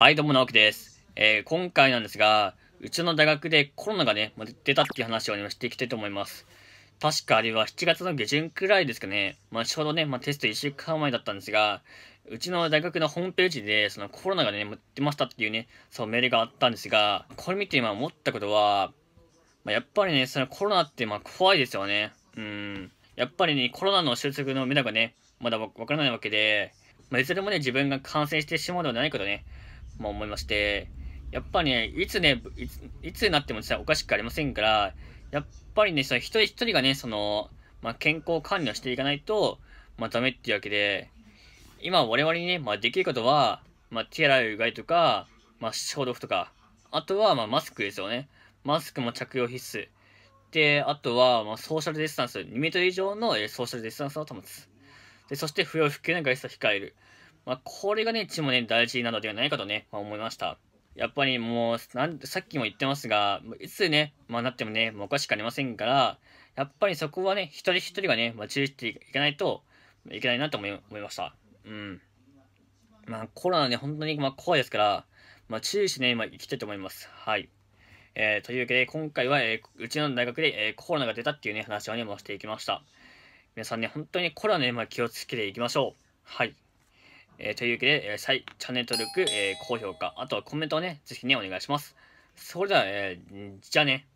はい、どうも、直樹です。えー、今回なんですが、うちの大学でコロナがね、出たっていう話を、ね、していきたいと思います。確かあれは7月の下旬くらいですかね、まあ、ちょうどね、まあ、テスト1週間前だったんですが、うちの大学のホームページで、そのコロナがね、出ましたっていうね、そうメールがあったんですが、これ見て今思ったことは、まあ、やっぱりね、そのコロナってまあ怖いですよね。うん。やっぱりね、コロナの収束の目だがね、まだわからないわけで、まあ、いずれもね、自分が感染してしまうのではないかとね、まあ、思いまして、やっぱね、いつね、いついつになってもおかしくありませんから、やっぱりね、その一人一人がね、その、まあ、健康管理をしていかないと、まあ、ダメっていうわけで、今我々にね、まあ、できることは、まあ、手洗いうがいとか、まあ、消毒とか、あとは、まあ、マスクですよね。マスクも着用必須。で、あとは、まあ、ソーシャルディスタンス、2メートル以上のソーシャルディスタンスを保つ。で、そして不要不急の外出を控える。まあ、これがね、ちもね、大事なのではないかとね、まあ、思いました。やっぱりもう、なんさっきも言ってますが、いつね、まあ、なってもね、もうおかしくありませんから、やっぱりそこはね、一人一人がね、まあ、注意していかないといけないなと思いました。うん。まあ、コロナね、本当にま怖いですから、まあ、注意してね、今、生きたいと思います。はい。えー、というわけで、今回は、えー、うちの大学で、えー、コロナが出たっていうね、話をね、もしていきました。皆さんね、本当にコロナね、まあ、気をつけていきましょう。はい。えー、というわけで、えー、チャンネル登録、えー、高評価、あとはコメントをね、ぜひね、お願いします。それでは、えー、じゃあね。